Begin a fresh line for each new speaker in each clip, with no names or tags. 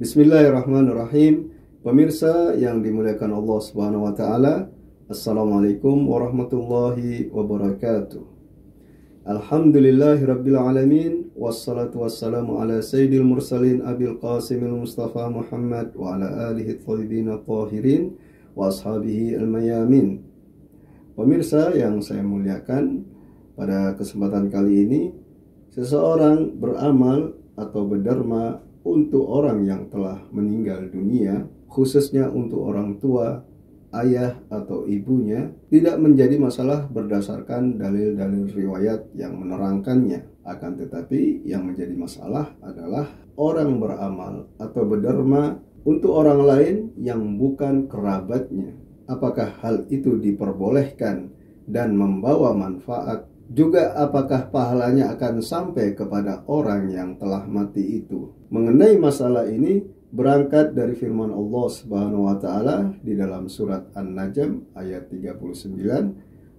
Bismillahirrahmanirrahim. Pemirsa yang dimuliakan Allah Subhanahu wa taala, Assalamualaikum warahmatullahi wabarakatuh. Alhamdulillahirabbil alamin wassalatu wassalamu ala sayyidil mursalin abil qasimil mustafa Muhammad wa ala alihi thayyibin thahirin wa ashabihi al Pemirsa yang saya muliakan, pada kesempatan kali ini seseorang beramal atau berderma untuk orang yang telah meninggal dunia, khususnya untuk orang tua, ayah atau ibunya, tidak menjadi masalah berdasarkan dalil-dalil riwayat yang menerangkannya. Akan tetapi, yang menjadi masalah adalah orang beramal atau berderma untuk orang lain yang bukan kerabatnya. Apakah hal itu diperbolehkan dan membawa manfaat juga apakah pahalanya akan sampai kepada orang yang telah mati itu. Mengenai masalah ini berangkat dari firman Allah Subhanahu wa taala di dalam surat An-Najm ayat 39.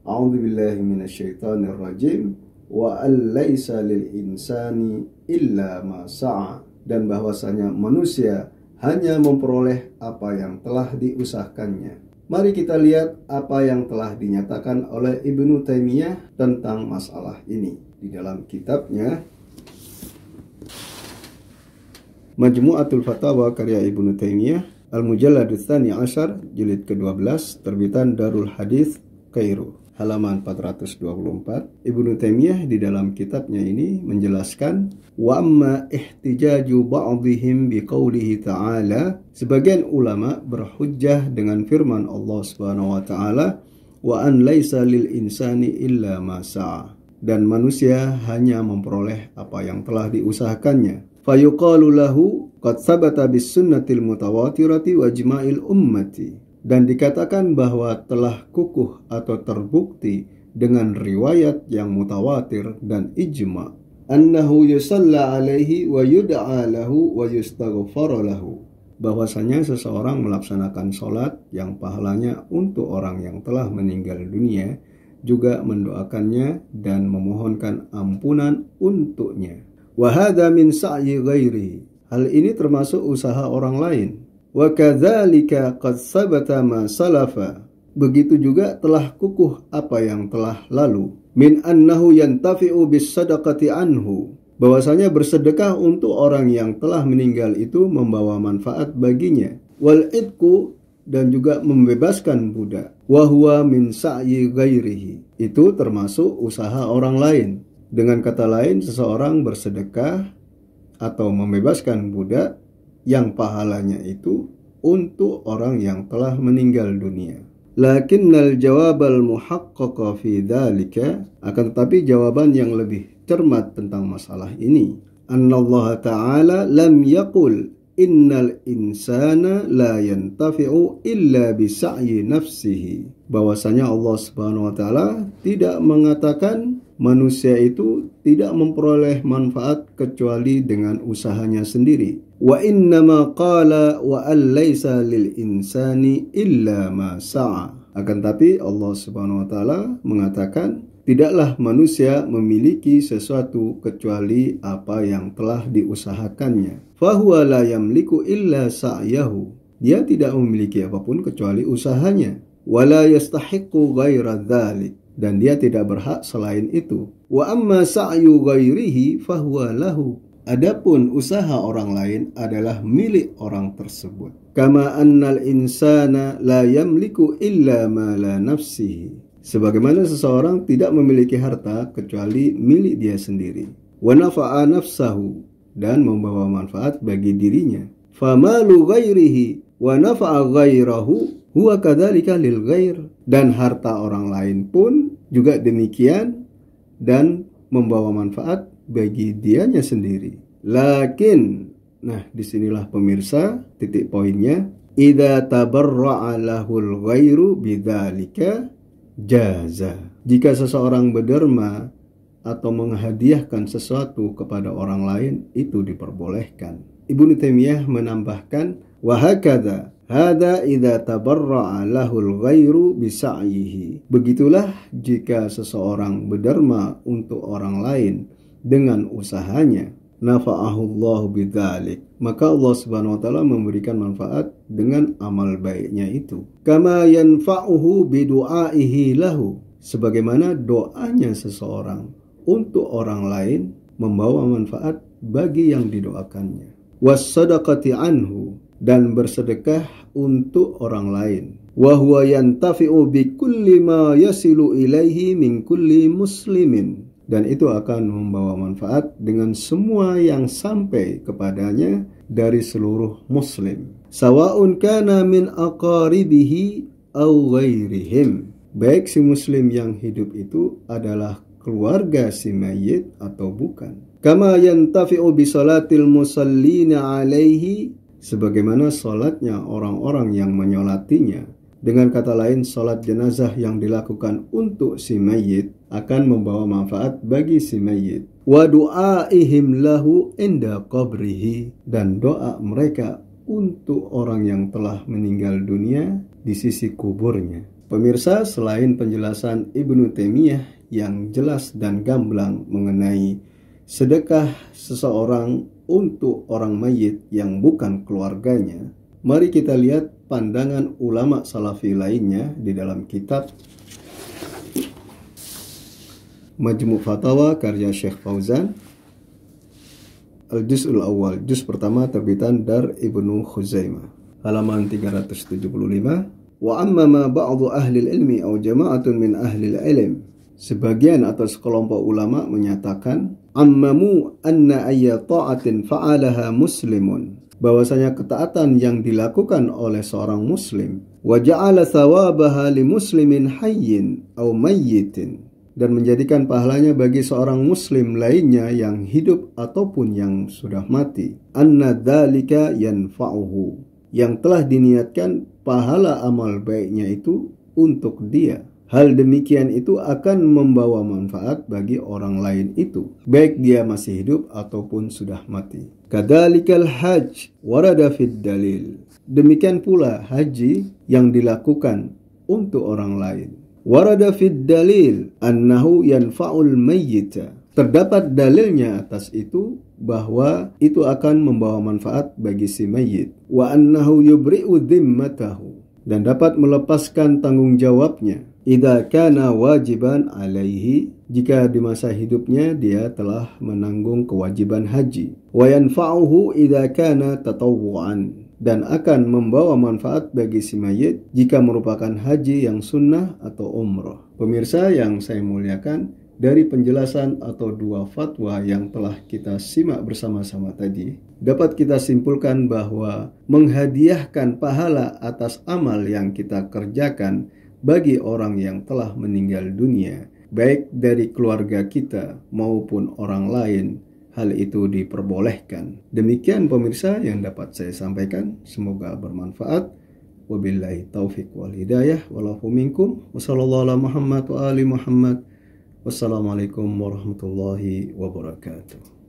A'udzu billahi minasyaitonir rajim wa allaisa lil insani illa ma sa'a dan bahwasanya manusia hanya memperoleh apa yang telah diusahakannya. Mari kita lihat apa yang telah dinyatakan oleh Ibnu Taimiyah tentang masalah ini di dalam kitabnya Majmu'atul Fatawa karya Ibnu Taimiyah Al-Mujallad Tsani Ashar jilid ke-12 terbitan Darul Hadis Kairo halaman 424. Ibnu Taimiyah di dalam kitabnya ini menjelaskan wa amma ihtijaju ba'dihim biqaulihi ta'ala sebagian ulama berhujjah dengan firman Allah Subhanahu wa taala wa an laisa lil insani illa ma sa'a dan manusia hanya memperoleh apa yang telah diusahakannya fayuqalu lahu qad sabata bis sunnatil mutawatirati wa ijma'il ummati dan dikatakan bahwa telah kukuh atau terbukti dengan riwayat yang mutawatir dan ijma annahu yusalla alaihi wa yud'a lahu wa yustaghfar lahu bahwasanya seseorang melaksanakan sholat yang pahalanya untuk orang yang telah meninggal dunia juga mendoakannya dan memohonkan ampunan untuknya. hadha min sa'yi ghairi. Hal ini termasuk usaha orang lain وَكَذَلِكَ قَدْ سَبَتَ مَا سَلَفَ Begitu juga telah kukuh apa yang telah lalu. Min أَنَّهُ يَنْتَفِعُ bis عَنْهُ Bahwasanya bersedekah untuk orang yang telah meninggal itu membawa manfaat baginya. Wal dan juga membebaskan budak. Wahwa min sa'yi Itu termasuk usaha orang lain. Dengan kata lain, seseorang bersedekah atau membebaskan budak yang pahalanya itu untuk orang yang telah meninggal dunia. Lakinnal jawabal muhaqqaqa fi dhalika akan tetapi jawaban yang lebih cermat tentang masalah ini Allah ta'ala lam yaqul innal insana la yantafi'u illa bisa'yi nafsihi bahwasanya Allah Subhanahu wa taala tidak mengatakan manusia itu tidak memperoleh manfaat kecuali dengan usahanya sendiri. Wa innama qala wa allaysa lil insani illa ma sa'a. Akan tapi Allah Subhanahu wa taala mengatakan tidaklah manusia memiliki sesuatu kecuali apa yang telah diusahakannya. Fahuwa la yamliku illa sa'yahu. Dia tidak memiliki apapun kecuali usahanya. Wala yastahiqu ghaira dzalik dan dia tidak berhak selain itu. Wa amma sa'yu ghairihi fahuwa lahu. Adapun usaha orang lain adalah milik orang tersebut. Kama annal insana la yamliku illa ma la nafsihi. Sebagaimana seseorang tidak memiliki harta kecuali milik dia sendiri. Wa nafa'a nafsahu dan membawa manfaat bagi dirinya. Famalu ghairihi wa nafa'a ghairahu huwa kadzalika lil ghair dan harta orang lain pun juga demikian dan membawa manfaat bagi dianya sendiri. Lakin, nah disinilah pemirsa titik poinnya. Ida tabarra'a lahul ghairu bidhalika jaza. Jika seseorang berderma atau menghadiahkan sesuatu kepada orang lain itu diperbolehkan. Ibnu Taimiyah menambahkan wahakada Hada idha tabarra'a lahul ghairu bisa'yihi. Begitulah jika seseorang berderma untuk orang lain dengan usahanya. Nafa'ahullahu bidzalik. Maka Allah Subhanahu wa taala memberikan manfaat dengan amal baiknya itu. Kama yanfa'uhu bidu'aihi lahu. Sebagaimana doanya seseorang untuk orang lain membawa manfaat bagi yang didoakannya. Wassadaqati anhu dan bersedekah untuk orang lain. Wa yantafi'u bi kulli ma yasilu ilaihi min kulli muslimin. Dan itu akan membawa manfaat dengan semua yang sampai kepadanya dari seluruh muslim. Sawa'un kana min aqaribihi au ghairihim. Baik si muslim yang hidup itu adalah keluarga si mayit atau bukan. Kama yantafi'u bi salatil musallina alaihi sebagaimana solatnya orang-orang yang menyolatinya. Dengan kata lain, solat jenazah yang dilakukan untuk si mayit akan membawa manfaat bagi si mayit. Wa du'aihim lahu inda qabrihi dan doa mereka untuk orang yang telah meninggal dunia di sisi kuburnya. Pemirsa, selain penjelasan Ibnu Taimiyah yang jelas dan gamblang mengenai sedekah seseorang untuk orang mayit yang bukan keluarganya, mari kita lihat pandangan ulama salafi lainnya di dalam kitab Majmu Fatawa karya Syekh Fauzan Al-Juz'ul Awal, Juz pertama terbitan Dar Ibnu Khuzaimah halaman 375 wa amma ma ba'du ahli ilmi aw jama'atun min ahli ilm Sebagian atau sekelompok ulama menyatakan ammamu anna ayya ta'atin fa'alaha muslimun bahwasanya ketaatan yang dilakukan oleh seorang muslim wa ja'ala thawabaha li muslimin hayyin aw mayyitin dan menjadikan pahalanya bagi seorang muslim lainnya yang hidup ataupun yang sudah mati anna dhalika yanfa'uhu yang telah diniatkan pahala amal baiknya itu untuk dia Hal demikian itu akan membawa manfaat bagi orang lain itu, baik dia masih hidup ataupun sudah mati. Kadalikal hajj warada fid dalil. Demikian pula haji yang dilakukan untuk orang lain. Warada fid dalil annahu yanfa'ul mayyita. Terdapat dalilnya atas itu bahwa itu akan membawa manfaat bagi si mayit. Wa annahu yubri'u dhimmatahu. Dan dapat melepaskan tanggung jawabnya Ida kana wajiban alaihi jika di masa hidupnya dia telah menanggung kewajiban haji wa yanfa'uhu kana tatawu'an dan akan membawa manfaat bagi si mayit jika merupakan haji yang sunnah atau umroh. Pemirsa yang saya muliakan, dari penjelasan atau dua fatwa yang telah kita simak bersama-sama tadi, dapat kita simpulkan bahwa menghadiahkan pahala atas amal yang kita kerjakan bagi orang yang telah meninggal dunia, baik dari keluarga kita maupun orang lain. Hal itu diperbolehkan. Demikian pemirsa yang dapat saya sampaikan. Semoga bermanfaat. Wabillahi taufik wal hidayah. Walahu minkum. Wassalamualaikum warahmatullahi wabarakatuh.